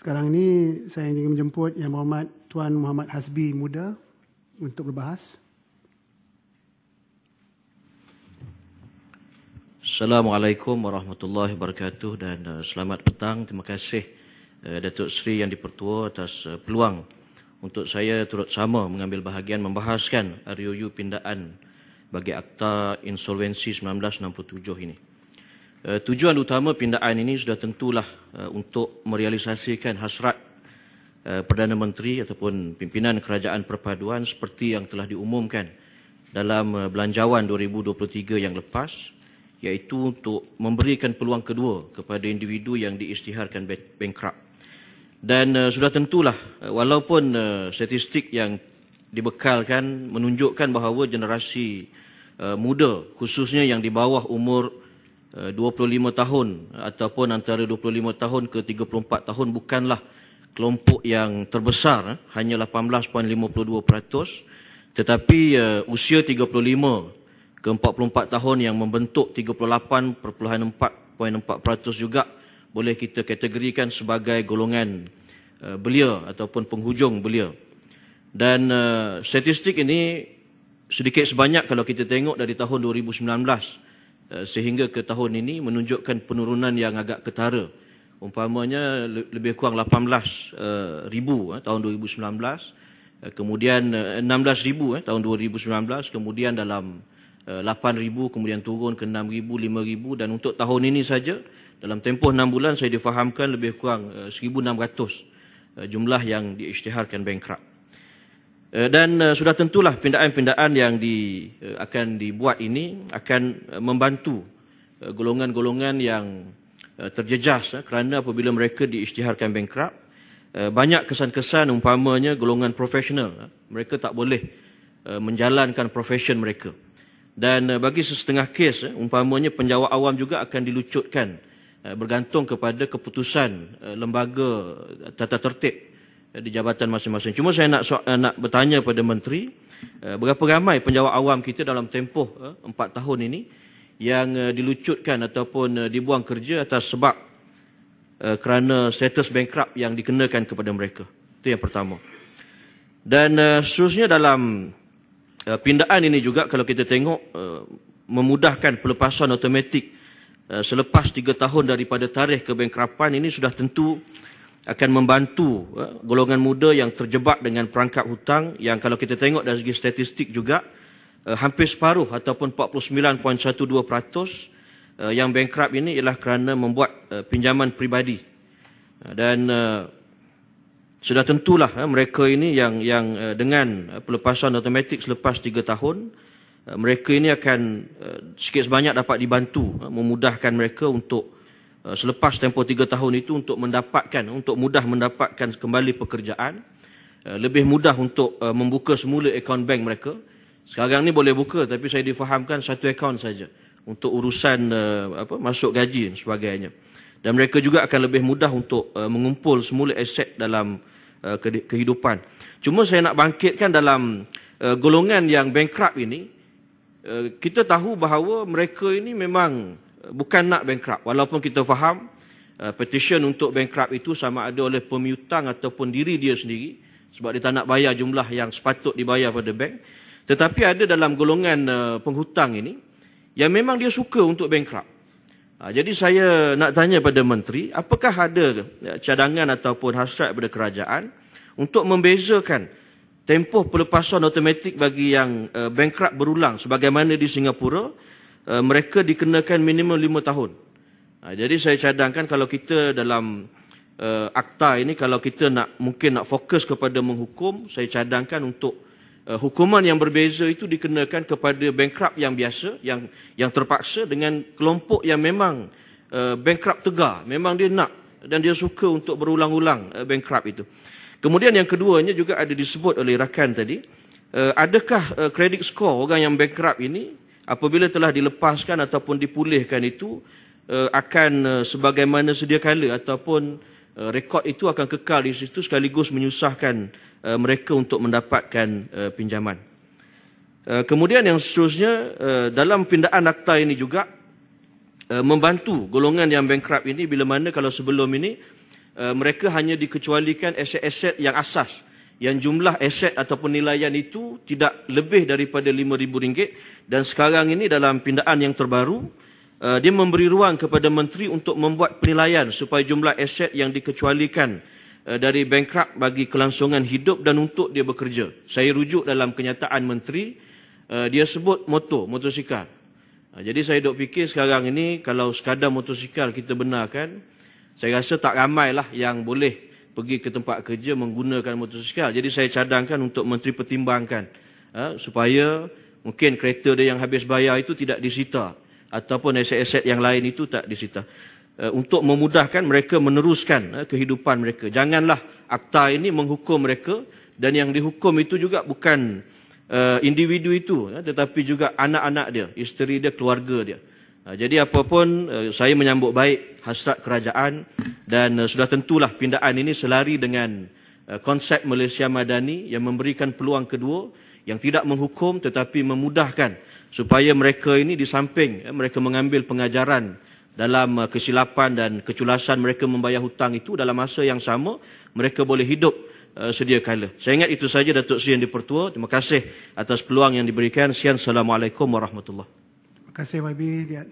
Sekarang ini saya ingin menjemput Yang Muhammad Tuan Muhammad Hasbi Muda untuk berbahas. Assalamualaikum warahmatullahi wabarakatuh dan uh, selamat petang. Terima kasih uh, Datuk Seri Yang Dipertua atas uh, peluang untuk saya turut sama mengambil bahagian membahaskan RUU pindaan bagi Akta Insolvensi 1967 ini. Eh, tujuan utama pindaan ini sudah tentulah eh, untuk merealisasikan hasrat eh, Perdana Menteri ataupun pimpinan kerajaan perpaduan seperti yang telah diumumkan dalam belanjawan 2023 yang lepas iaitu untuk memberikan peluang kedua kepada individu yang diisytiharkan bankrupt. Dan uh, sudah tentulah walaupun uh, statistik yang dibekalkan menunjukkan bahawa generasi uh, muda khususnya yang di bawah umur 25 eh, tahun ataupun antara 25 tahun ke 34 tahun bukanlah kelompok yang terbesar eh. hanya 18.52% tetapi eh, usia 35 ke 44 tahun yang membentuk 38.4% juga boleh kita kategorikan sebagai golongan belia ataupun penghujung belia dan statistik ini sedikit sebanyak kalau kita tengok dari tahun 2019 Eh, sehingga ke tahun ini menunjukkan penurunan yang agak ketara. Umpamanya lebih kurang 18 eh, ribu eh, tahun 2019, kemudian 16 ribu tahun 2019, kemudian dalam 8 ribu, kemudian turun ke 6 ribu, 5 ribu dan untuk tahun ini saja dalam tempoh 6 bulan saya difahamkan lebih kurang 1,600 jumlah yang diisytiharkan bankrupt. Eh, dan eh, sudah tentulah pindaan-pindaan yang di, eh, akan dibuat ini akan membantu golongan-golongan yang terjejas kerana apabila mereka diisytiharkan bankrupt banyak kesan-kesan umpamanya golongan profesional mereka tak boleh menjalankan profesion mereka dan bagi setengah kes umpamanya penjawat awam juga akan dilucutkan bergantung kepada keputusan lembaga tata tertib Eh, di jabatan masing-masing. Cuma saya nak eh, nak bertanya kepada menteri eh, berapa ramai penjawat awam kita dalam tempoh 4 tahun ini yang dilucutkan ataupun dibuang kerja atas sebab kerana status bankrupt yang dikenakan kepada mereka. Itu yang pertama. Dan seterusnya dalam pindaan ini juga kalau kita tengok memudahkan pelepasan automatik selepas 3 tahun daripada tarikh kebankrapan ini sudah tentu akan membantu eh, golongan muda yang terjebak dengan perangkap hutang yang kalau kita tengok dari segi statistik juga eh, hampir separuh ataupun 49.12% eh, yang bankrupt ini ialah kerana membuat pinjaman peribadi dan sudah tentulah mereka ini yang yang dengan pelepasan automatik selepas 3 tahun mereka ini akan sikit sebanyak dapat dibantu memudahkan mereka untuk Eh, selepas tempoh tiga tahun itu untuk mendapatkan untuk mudah mendapatkan kembali pekerjaan eh, lebih mudah untuk eh, membuka semula akaun bank mereka sekarang ni boleh buka tapi saya difahamkan satu akaun saja untuk urusan apa masuk gaji dan sebagainya dan mereka juga akan lebih mudah untuk mengumpul semula aset dalam kehidupan cuma saya nak bangkitkan dalam golongan yang bankrupt ini kita tahu bahawa mereka ini memang bukan nak bankrupt. Walaupun kita faham eh, petition untuk bankrupt itu sama ada oleh pemiutang ataupun diri dia sendiri sebab dia tak nak bayar jumlah yang sepatut dibayar pada bank. Tetapi ada dalam golongan eh, penghutang ini yang memang dia suka untuk bankrupt. Ha, jadi saya nak tanya pada menteri, apakah ada eh, cadangan ataupun hasrat pada kerajaan untuk membezakan tempoh pelepasan automatik bagi yang bankrupt berulang sebagaimana di Singapura Eh, mereka dikenakan minimum lima tahun. Ha, jadi saya cadangkan kalau kita dalam eh, akta ini kalau kita nak mungkin nak fokus kepada menghukum, saya cadangkan untuk eh, hukuman yang berbeza itu dikenakan kepada bankrupt yang biasa yang yang terpaksa dengan kelompok yang memang uh, bankrupt tegar, memang dia nak dan dia suka untuk berulang-ulang uh, bankrupt itu. Kemudian yang keduanya juga ada disebut oleh rakan tadi, adakah kredit credit score orang yang bankrupt ini apabila telah dilepaskan ataupun dipulihkan itu eh, akan eh, sebagaimana sedia kala ataupun eh, rekod itu akan kekal di situ sekaligus menyusahkan mereka untuk mendapatkan pinjaman. Kemudian yang seterusnya dalam pindaan akta ini juga membantu golongan yang bankrupt ini bila mana kalau sebelum ini mereka hanya dikecualikan aset-aset yang asas yang jumlah aset ataupun nilaian itu tidak lebih daripada RM5,000 dan sekarang ini dalam pindaan yang terbaru uh, dia memberi ruang kepada menteri untuk membuat penilaian supaya jumlah aset yang dikecualikan uh, dari bankrupt bagi kelangsungan hidup dan untuk dia bekerja. Saya rujuk dalam kenyataan menteri uh, dia sebut motor, motosikal. Jadi saya dok fikir sekarang ini kalau sekadar motosikal kita benarkan saya rasa tak ramailah yang boleh pergi ke tempat kerja menggunakan motosikal. Jadi saya cadangkan untuk menteri pertimbangkan uh, supaya mungkin kereta dia yang habis bayar itu tidak disita ataupun aset-aset yang lain itu tak disita. Uh, untuk memudahkan mereka meneruskan uh, kehidupan mereka. Janganlah akta ini menghukum mereka dan yang dihukum itu juga bukan uh, individu itu uh, tetapi juga anak-anak dia, isteri dia, keluarga dia. Ah, jadi apapun eh, saya menyambut baik hasrat kerajaan dan eh, sudah tentulah pindaan ini selari dengan eh, konsep Malaysia Madani yang memberikan peluang kedua yang tidak menghukum tetapi memudahkan supaya mereka ini di samping mereka mengambil pengajaran dalam kesilapan dan keculasan mereka membayar hutang itu dalam masa yang sama mereka boleh hidup sedia kala. Saya ingat itu saja Datuk Seri yang dipertua. Terima kasih atas peluang yang diberikan. Sian Assalamualaikum Warahmatullahi Terima kasih YB.